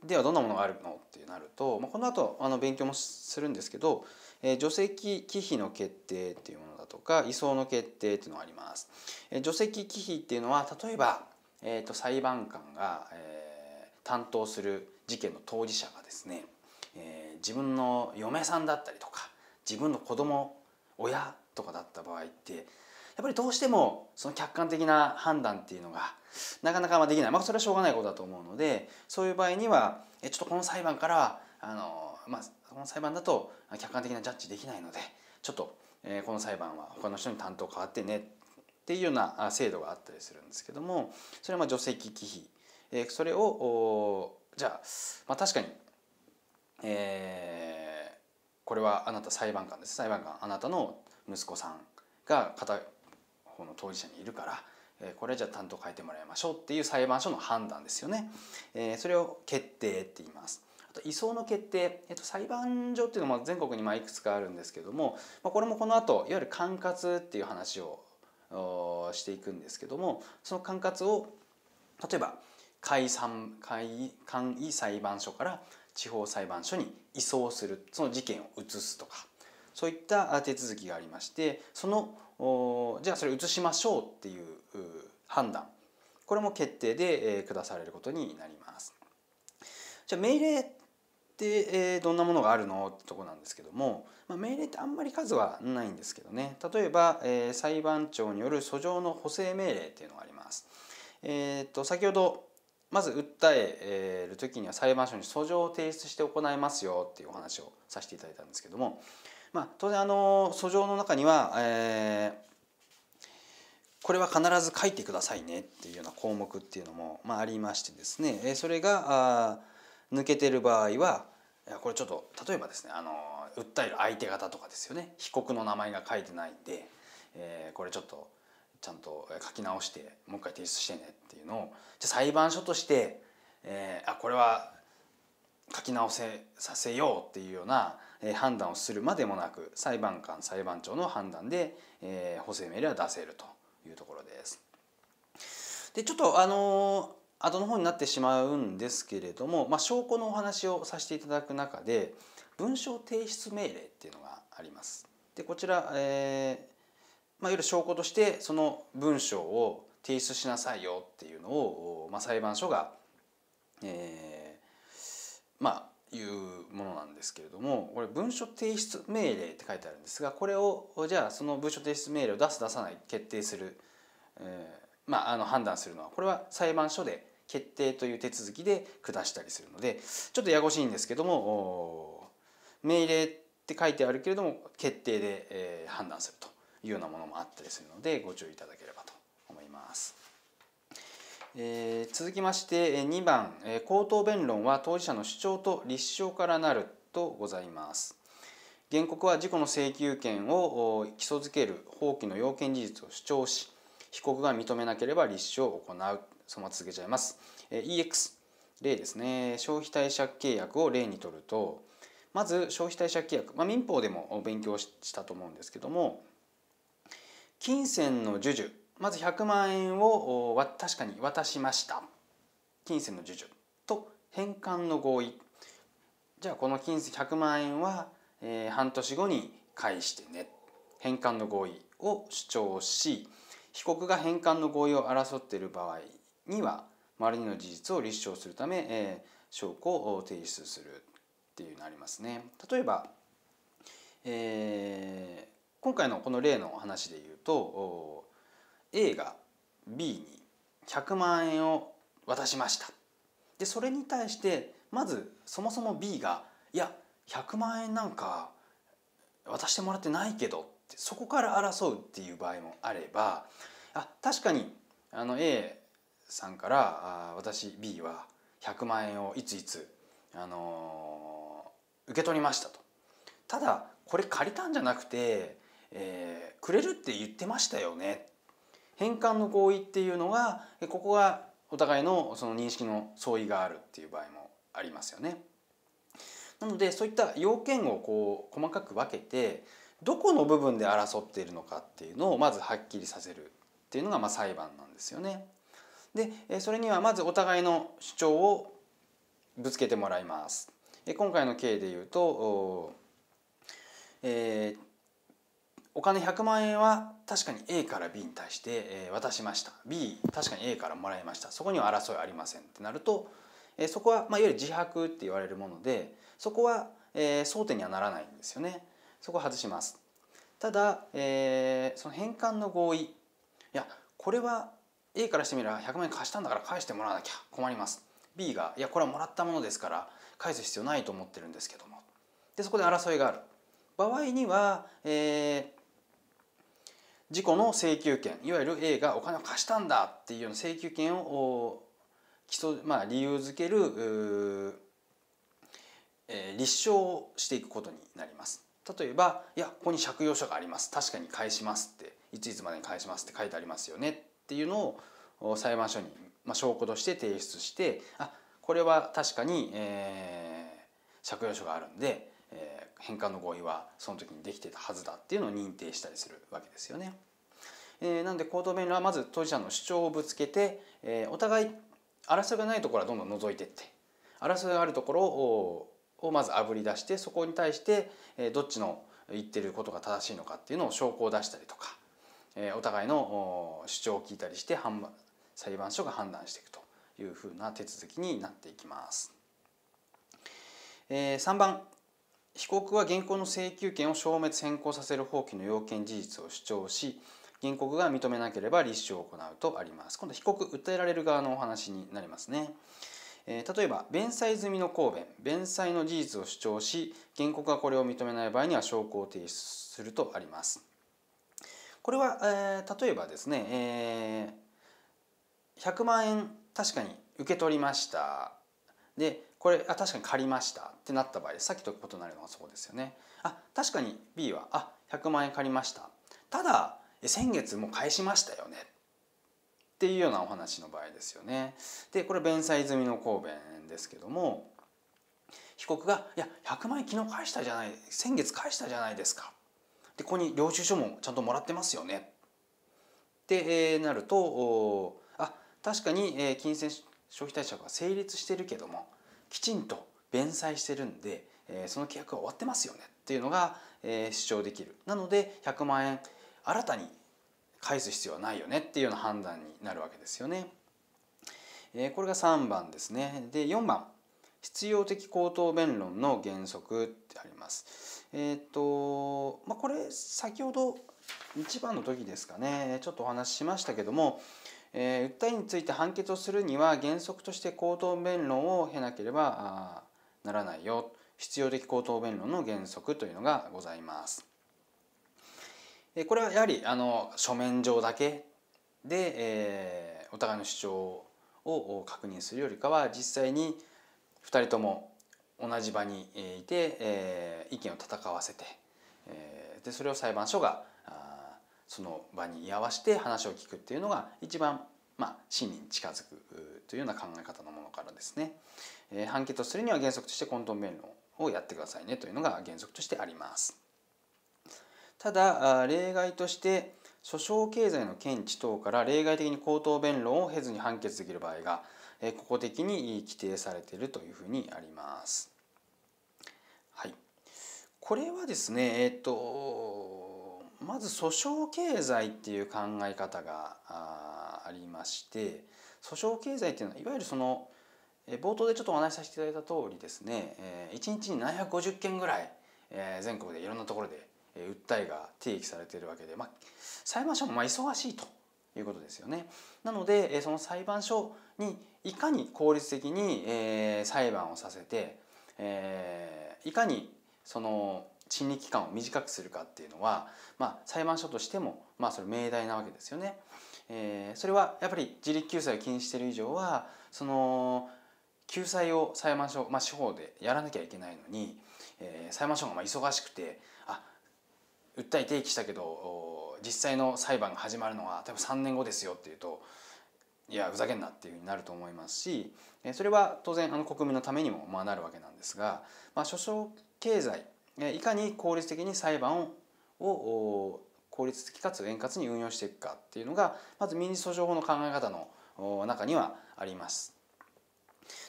ではどんなものがあるのってなると、まあ、この後あの勉強もするんですけど、えー、除籍忌避の決定っていうものだとか移送の決定っていうのがあります。えー、除籍忌避っていうのは例えば、えーと、裁判官が、えー、担当する事件の当事者がですね、えー、自分の嫁さんだったりとか自分の子供親とかだった場合ってやっぱりどうしてもその客観的な判断っていうのがなかなかまできない、まあ、それはしょうがないことだと思うのでそういう場合にはえちょっとこの裁判からあの、まあ、この裁判だと客観的なジャッジできないのでちょっと、えこの裁判は他の人に担当変わってねっていうような制度があったりするんですけどもそれはまあ除籍忌避、えそれをじゃあ、まあ、確かに、えー、これはあなた裁判官です裁判官あなたの息子さんがこの当事者にいるから、えこれじゃ担当変えてもらいましょうっていう裁判所の判断ですよね。えそれを決定って言います。あと移送の決定、えっと、裁判所っていうのも全国にまいくつかあるんですけども、まこれもこの後いわゆる管轄っていう話をしていくんですけどもその管轄を例えば解散解簡易裁判所から地方裁判所に移送するその事件を移すとかそういった手続きがありましてそのじゃあそれ移しましょうっていう判断これも決定で下されることになります。じゃあ命令ってどんなものがあるのってとこなんですけども、まあ、命令ってあんまり数はないんですけどね例えば、裁判長による訴状の補正命令っていうのがあります。えー、と先ほどまず訴える時には裁判所に訴状を提出して行いますよっていうお話をさせていただいたんですけどもまあ、当然あの訴状の中には、えー、これは必ず書いてくださいねっていうような項目っていうのも、まあ、ありましてですねそれが抜けてる場合はこれちょっと例えばですねあの訴える相手方とかですよね被告の名前が書いてないんで、えー、これちょっとちゃんと書き直してもう一回提出してねっていうのをじゃ裁判所として、えー、あこれは書き直せさせようっていうような判断をするまでもなく裁判官裁判長の判断で、え補正命令は出せるというところです。でちょっとあの後の方になってしまうんですけれども、まあ、証拠のお話をさせていただく中で文書提出命令っていうのがあります。でこちら、えーまあ、いわゆる証拠としてその文書を提出しなさいよっていうのを、まあ、裁判所が、えー、まあいうものなんですけれどもこれ文書提出命令って書いてあるんですがこれをじゃあその文書提出命令を出す出さない決定する、えー、まああの判断するのはこれは裁判所で決定という手続きで下したりするのでちょっとややこしいんですけども命令って書いてあるけれども決定で、えー、判断するというようなものもあったりするのでご注意いただければとえー、続きまして2番「口頭弁論は当事者の主張と立証からなる」とございます。原告は事故の請求権を基礎づける放棄の要件事実を主張し被告が認めなければ立証を行うそのまま続けちゃいます。EX 例ですね消費貸借契約を例にとるとまず消費貸借契約、まあ、民法でも勉強したと思うんですけども金銭の授受まず100万円を確かに渡しました金銭の授受と返還の合意じゃあこの金銭100万円は、え半年後に返してね返還の合意を主張し被告が返還の合意を争っている場合には丸にの事実を立証するため、え証拠を提出するっていうのありますね。例えば、えー、今回のこの例の話で言うと A が B に100万円を渡しましたでそれに対してまずそもそも B が「いや100万円なんか渡してもらってないけど」ってそこから争うっていう場合もあればあ確かにあの A さんからあ私 B は100万円をいついつ、あのー、受け取りましたと。ただこれ借りたんじゃなくて、えー、くれるって言ってましたよね返還の合意っていうのがここがお互いのその認識の相違があるっていう場合もありますよね。なのでそういった要件をこう細かく分けてどこの部分で争っているのかっていうのをまずはっきりさせるっていうのがまあ裁判なんですよね。でそれにはまずお互いの主張をぶつけてもらいます。今回の刑で言うと、えー、お金100万円は確かに A から B に対して渡しました B 確かに A からもらいましたそこには争いありませんってなるとそこは、まあ、いわゆる自白って言われるものでそこは、え争点にはならないんですよねそこ外しますただ、えその返還の合意いやこれは A からしてみれば100万円貸したんだから返してもらわなきゃ困ります B がいやこれはもらったものですから返す必要ないと思ってるんですけどもでそこで争いがある場合には、えー事故の請求権いわゆる A がお金を貸したんだっていうような請求権を基礎、まあ、理由づける、えー、立証をしていくことになります。例えば「いやここに借用書があります確かに返します」って「いついつまでに返します」って書いてありますよねっていうのを裁判所に、まあ、証拠として提出して「あこれは確かに、えー、借用書があるんで返還の合意はその時にできてたはずだっていうのを認定したりするわけですよね。えー、なんで口頭弁論はまず当事者の主張をぶつけて、えー、お互い争いがないところはどんどん除いていって争いがあるところををまずあぶり出してそこに対して、えー、どっちの言ってることが正しいのかっていうのを証拠を出したりとか、えー、お互いの主張を聞いたりして裁判所が判断していくというふうな手続きになっていきます。えー、3番被告は原告の請求権を消滅変更させる放棄の要件事実を主張し原告が認めなければ立証を行うとあります今度被告訴えられる側のお話になりますね、え例えば弁済済みの公弁弁済の事実を主張し原告がこれを認めない場合には証拠を提出するとありますこれは、え例えばですね、え100万円確かに受け取りましたでこれあ確かに借りましたってなった場合さっきと異なるのはそこですよね。あ確かに B はあ100万円借りましたただ先月もう返しましたよねっていうようなお話の場合ですよね。でこれ弁済済みの公弁ですけども被告が「いや100万円昨日返したじゃない先月返したじゃないですか」でここに領収書もちゃんともらってますよねってなるとあ確かに金銭消費対策は成立してるけどもきちんと弁済してるんで、えー、その契約は終わってますよねっていうのが、えー、主張できるなので100万円新たに返す必要はないよねっていうような判断になるわけですよね。えー、これが3番ですね。で4番必要的口頭弁論の原則ってあります。えっ、と、まあ、これ先ほど1番の時ですかねちょっとお話ししましたけどもえー、訴えについて判決をするには原則として口頭弁論を経なければならないよ必要的口頭弁論の原則というのがございます。えー、これはやはりあの書面上だけで、えー、お互いの主張を確認するよりかは実際に2人とも同じ場にいて、えー、意見を戦わせて、えー、でそれを裁判所がその場に居合わせて話を聞くっていうのが一番まあ、真に近づくというような考え方のものからですね、えー、判決をするには原則として混沌弁論をやってくださいねというのが原則としてあります。ただ例外として訴訟経済の検知等から例外的に口頭弁論を経ずに判決できる場合が、えー、ここ的に規定されているというふうにあります。はい、これはですね、えっとまず訴訟経済っていう考え方がありまして訴訟経済っていうのはいわゆるその冒頭でちょっとお話しさせていただいた通りですね1日に750件ぐらい全国でいろんなところで訴えが提起されているわけで、まあ、裁判所もまあ忙しいということですよね。なのでその裁判所にいかに効率的に裁判をさせていかにその審理期間を短くするかっていうのは、まあ、裁判所としても、まあ、それ命題なわけですよね。えー、それはやっぱり自力救済を禁止している以上はその救済を裁判所、まあ、司法でやらなきゃいけないのに、えー、裁判所がまあ忙しくてあ訴え提起したけど実際の裁判が始まるのは多分3年後ですよっていうといやふざけんなっていうふうになると思いますしそれは当然あの国民のためにもまあなるわけなんですが、まあ、訴訟経済いかに効率的に裁判を効率的かつ円滑に運用していくかっていうのがまず民事訴訟法の考え方の中にはあります。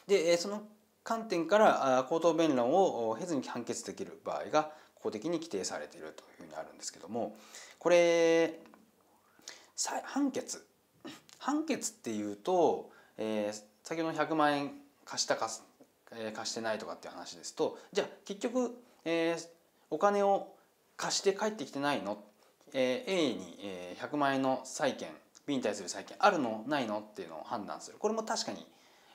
でその観点から口頭弁論を経ずに判決できる場合が法的に規定されているというふうにあるんですけどもこれ判決判決っていうと、えー、先ほどの100万円貸した貸貸してないとかっていう話ですとじゃあ結局えー、お金を貸して帰ってきてないの、えー、A に、え100万円の債権 B に対する債権あるのないのっていうのを判断するこれも確かに、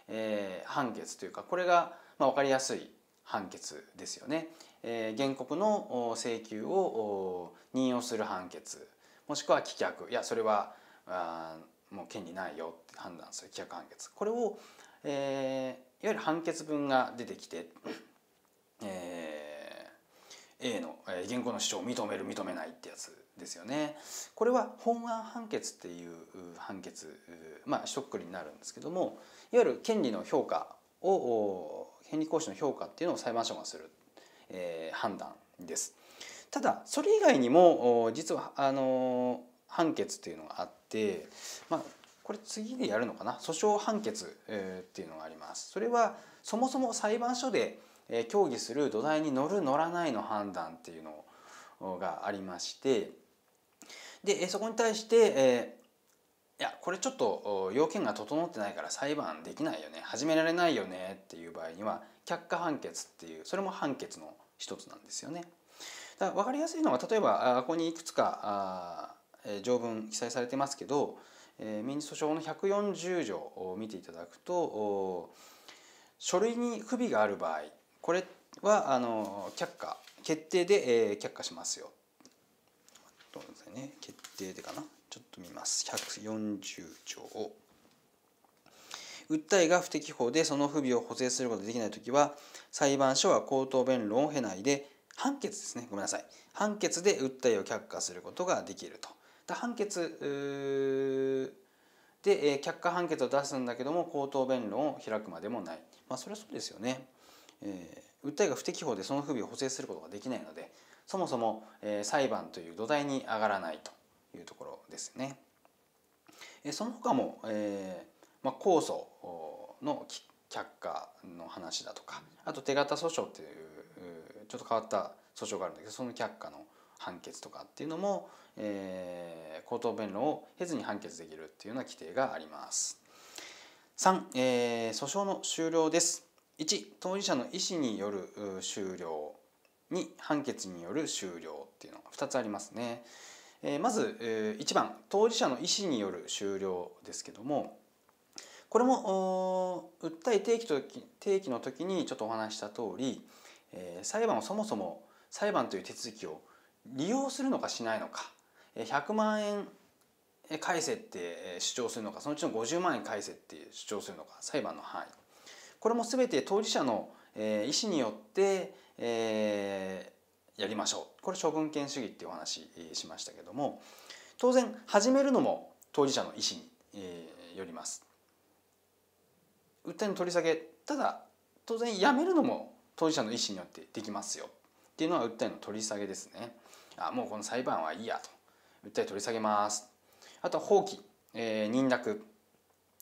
えー、判決というかこれが、まあ、分かりやすい判決ですよね。えー、原告の請求を任用する判決もしくは棄却いやそれはあもう権利ないよって判断する棄却判決これを、えー、いわゆる判決文が出てきて、えー A の原稿の主張を認める認めないってやつですよね。これは本案判決っていう判決まあショックになるんですけどもいわゆる権利の評価を権利行使の評価っていうのを裁判所がする、え判断です。ただそれ以外にも実はあの判決っていうのがあって、まあ、これ次でやるのかな訴訟判決、えっていうのがあります。それはそもそも裁判所でえー、競する土台に乗る乗らないの判断っていうのがありましてでそこに対して、えー、いやこれちょっと要件が整ってないから裁判できないよね始められないよねっていう場合には却下判決っていうそれも判決の一つなんですよね。だ分かりやすいのは例えばここにいくつか条文記載されてますけど民事訴訟の140条を見ていただくと書類に不備がある場合これはあの却下決定で、えー、却下しますよ。どうですね決定でかなちょっと見ます140条訴えが不適法でその不備を補正することができない時は裁判所は口頭弁論を経ないで判決ですねごめんなさい判決で訴えを却下することができると。判決で却下判決を出すんだけども口頭弁論を開くまでもない、まあ、それはそうですよね。え訴えが不適法でその不備を補正することができないのでそもそも、え裁判という土台に上がらないというところですね。えその他も、えーまあ、控訴の却下の話だとかあと手形訴訟っていうちょっと変わった訴訟があるんだけどその却下の判決とかっていうのも、えー、口頭弁論を経ずに判決できるっていうような規定があります。3、えー、訴訟の終了です。1当事者の意思による終了2判決による終了っていうのが2つありますね。えまず、え1番当事者の意思による終了ですけどもこれも訴え提起と提起の時にちょっとお話した通り、え裁判をそもそも裁判という手続きを利用するのかしないのか100万円返せって主張するのかそのうちの50万円返せって主張するのか裁判の範囲これも全て当事者の、え意思によって、えやりましょうこれ処分権主義っていうお話しましたけども当然始めるのも当事者の意思に、えよります。訴えの取り下げただ当然やめるのも当事者の意思によってできますよっていうのが訴えの取り下げですね。あもうこの裁判はいいやと訴え取り下げます。あとは放棄、えー、認諾、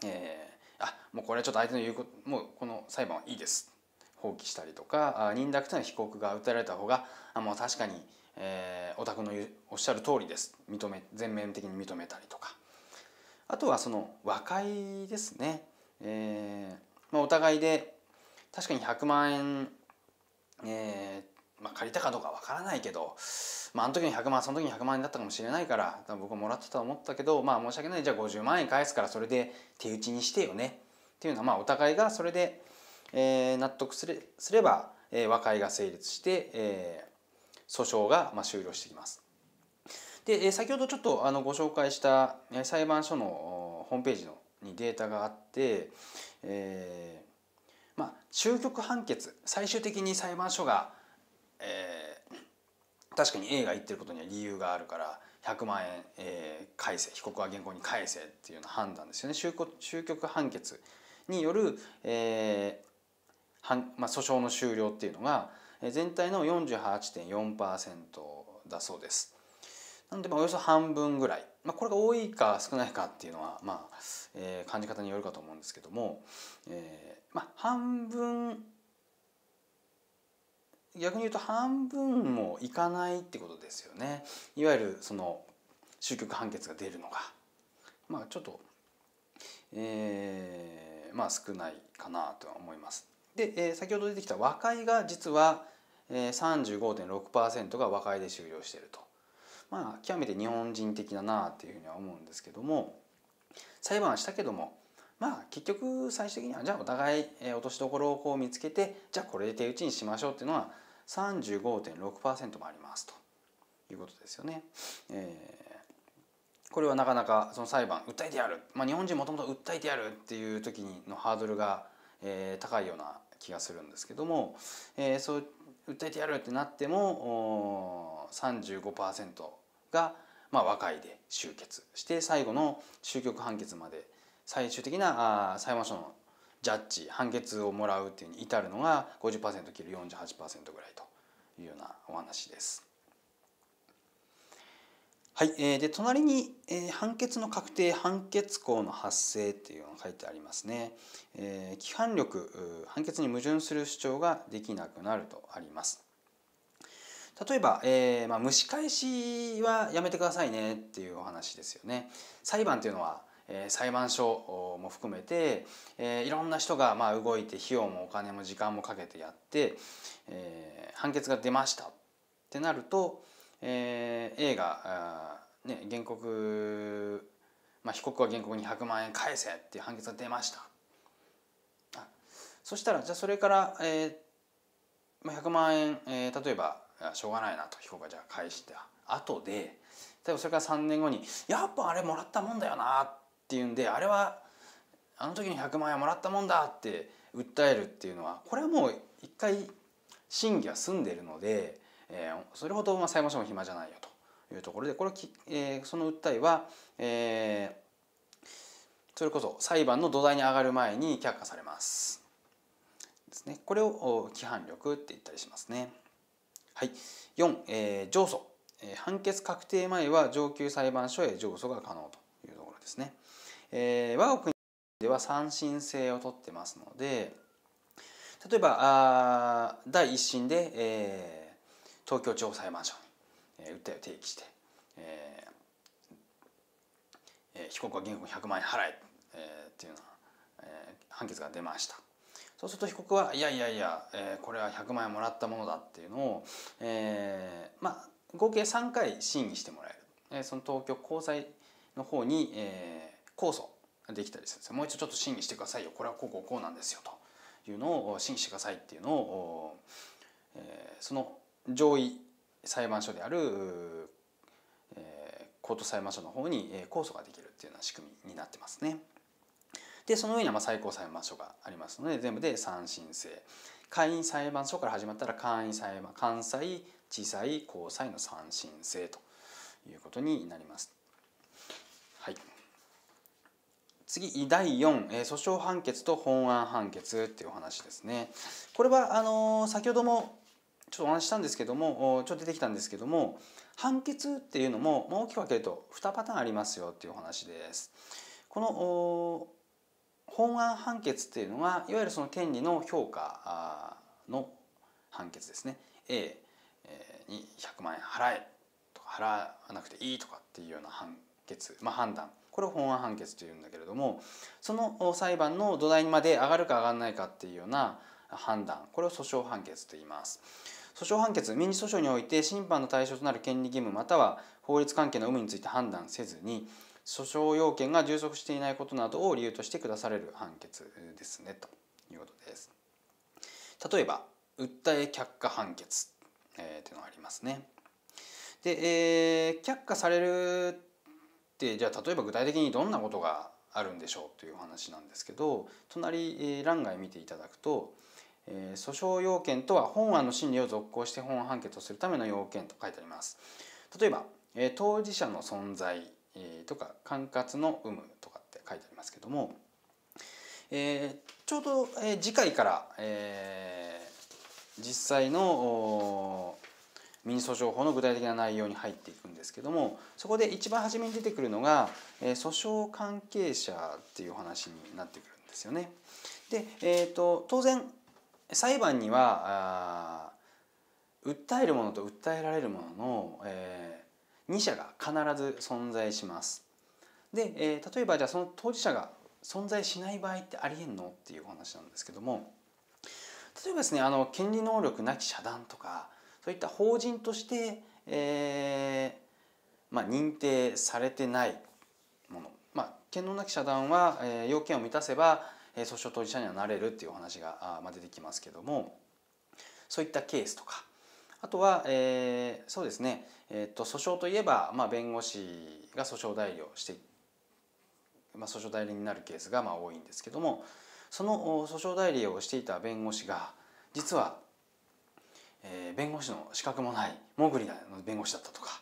えあもうこれはちょっと相手の言うこともうこの裁判はいいです放棄したりとか認諾というのは被告が訴えられた方があもう確かに、えー、お宅のおっしゃる通りです認め全面的に認めたりとかあとはその和解ですね、えーまあ、お互いで確かに100万円、えー、まあ、借りたかどうかわからないけど、まあ、あの時に100万その時に100万円だったかもしれないから多分僕もらってたと思ったけど、まあ、申し訳ないじゃあ50万円返すからそれで手打ちにしてよねっていうのは、まあ、お互いがそれで、えー、納得すれすれば、えー、和解が成立して、えー、訴訟が、まあ、終了してきます。で、えー、先ほどちょっとあのご紹介した裁判所のホームページのにデータがあって、えーまあ、終局判決最終的に裁判所がえー、確かに A が言ってることには理由があるから100万円、えー、返せ被告は原告に返せっていうような判断ですよね終局判決による、えーはんまあ、訴訟の終了っていうのが全体の48.4%だそうです。なのでまあおよそ半分ぐらい、まあ、これが多いか少ないかっていうのは、まあえー、感じ方によるかと思うんですけども、えーまあ、半分逆に言うと半分もいかないってことですよねいわゆるその終局判決が出るのがまあちょっとえー、まあ少ないかなとは思います。で、えー、先ほど出てきた和解が実は、えー、35.6%が和解で終了しているとまあ極めて日本人的だなっていうふうには思うんですけども裁判はしたけどもまあ結局最終的にはじゃあお互い、落としどころをこう見つけてじゃあこれで手打ちにしましょうっていうのは35.6%もありますということですよね。えー、これはなかなかその裁判訴えてやる、まあ、日本人もともと訴えてやるっていう時のハードルが、えー、高いような気がするんですけども、えー、そう訴えてやるってなっても35%が、まあ、和解で終結して最後の終局判決まで最終的な裁判所のジャッジ判決をもらうっていうに至るのが50%切る48%ぐらいというようなお話です。はい、えー、で隣に、えー、判決の確定判決項の発生っていうのが書いてありますね。えー、規範力判決に矛盾する主張ができなくなるとあります。例えば、えーまあ、蒸し返しはやめてくださいねっていうお話ですよね。裁判というのはえ裁判所も含めて、えいろんな人がまあ動いて費用もお金も時間もかけてやって、え判決が出ましたってなると、え A があ、ね、原告、まあ、被告は原告に100万円返せっていう判決が出ました。そしたらじゃあそれから、え100万円、え例えばしょうがないなと被告がじゃあ返した後で例えばそれから3年後にやっぱあれもらったもんだよなっっていうんであれはあの時に100万円もらったもんだって訴えるっていうのはこれはもう一回審議は済んでいるので、えー、それほどまあ裁判所も暇じゃないよというところでこれき、えー、その訴えは、えー、それこそ裁判の土台に上がる前に却下されます。ですね。これを規範力って言ったりしますね。はい、4、えー、上訴、えー、判決確定前は上級裁判所へ上訴が可能というところですね。えー、我が国では三審制をとってますので例えばあ第一審で、えー、東京地方裁判所に、えー、訴えを提起して、えー、被告は原告100万円払え、えー、っていうような、えー、判決が出ました。そうすると被告はいやいやいや、えー、これは100万円もらったものだっていうのを、えー、まあ合計3回審議してもらえる、えー、その東京高裁の方に、え控訴ができたりするんですよもう一度ちょっと審議してくださいよこれはこうこうこうなんですよというのを審議してくださいっていうのを、えー、その上位裁判所である、えー、高等裁判所の方に控訴ができるっていうような仕組みになってますね。でその上にはまあ最高裁判所がありますので全部で3審制下院裁判所から始まったら簡易裁判関西地裁高裁の3審制ということになります。次第4、えー、訴訟判決と本案判決っていうお話ですね。これはあのー、先ほどもちょっとお話したんですけどもちょっと出てきたんですけども判決っていうのも大きく分けると2パターンありますよっていうお話です。この本案判決っていうのがいわゆるその権利の評価の判決ですね。A に100万円払えとか払わなくていいとかっていうような判決、まあ、判断これを本案判決というんだけれどもその裁判の土台にまで上がるか上がらないかっていうような判断これを訴訟判決と言います。訴訟判決民事訴訟において審判の対象となる権利義務または法律関係の有無について判断せずに訴訟要件が充足していないことなどを理由として下される判決ですねということです。例えば訴え却下判決、えー、というのがありますね。で、えー、却下されるでじゃあ例えば具体的にどんなことがあるんでしょうというお話なんですけど隣欄外見ていただくと訴訟要件とは本案の審理を続行して本案判決をするための要件と書いてあります。例えば当事者の存在とか管轄の有無とかって書いてありますけども、えちょうど、え次回から、え実際の民訴訟法の具体的な内容に入っていくんですけどもそこで一番初めに出てくるのが、えー、訴訟関係者っていう話になってくるんですよね。で、えーと、当然裁判には訴えるものと訴えられるものの、えー、2者が必ず存在します。で、えー、例えばじゃあその当事者が存在しない場合ってありえんのっていう話なんですけども例えばですねあの権利能力なき遮断とかそういった法人として、えー、まあ、認定されてないもの、まあ、権能なき社団は、えー、要件を満たせば、えー、訴訟当事者にはなれるっていうお話があ、まあ、出てきますけどもそういったケースとかあとは、えー、そうですね、えーと、訴訟といえば、まあ、弁護士が訴訟代理をしてまあ、訴訟代理になるケースがまあ多いんですけどもその訴訟代理をしていた弁護士が実はえー、弁護士の資格もないモグリの弁護士だったとか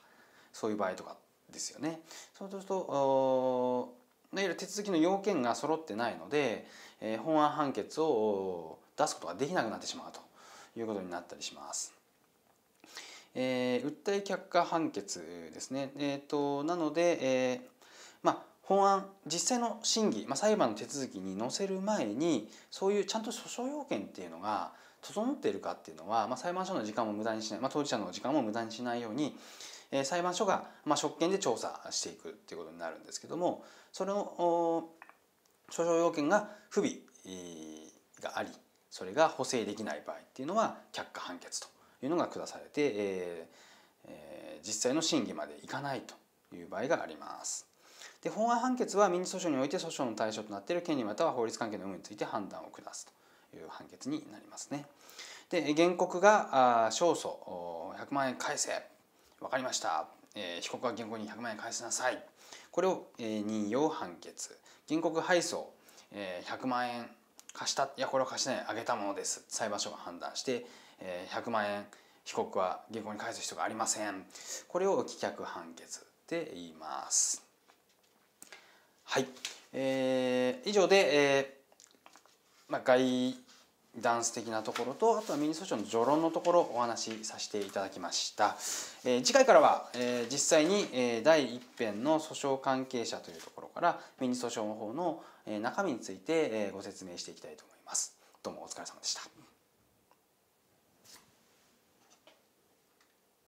そういう場合とかですよね。そうするとおいわゆる手続きの要件が揃ってないので、えー、本案判決を出すことができなくなってしまうということになったりします。えー、訴え却下判決ですね、えーと、となので、えーまあ、法案実際の審議、まあ、裁判の手続きに載せる前にそういうちゃんと訴訟要件っていうのが整っているかっていうのは、まあ、裁判所の時間も無駄にしない、まあ、当事者の時間も無駄にしないように、えー、裁判所が、まあ、職権で調査していくっていうことになるんですけどもその訴訟要件が不備がありそれが補正できない場合っていうのは却下判決というのが下されて、えーえー、実際の審議までいかないという場合があります。で法案判決は民事訴訟において訴訟の対象となっている権利または法律関係の有無について判断を下すという判決になりますね。で原告が勝訴100万円返せ分かりました、えー、被告は原告に100万円返しなさいこれを、えー、任用判決原告敗訴、えー、100万円貸したいやこれは貸してないあげたものです裁判所が判断して、えー、100万円被告は原告に返す必要がありませんこれを棄却判決で言いますはい、えー、以上で、えーまあ、ガイダンス的なところとあとはミニ訴訟の序論のところお話しさせていただきました、えー、次回からは、えー、実際に、えー、第一編の訴訟関係者というところからミニ訴訟の方の、えー、中身について、えー、ご説明していきたいと思いますどうもお疲れ様でした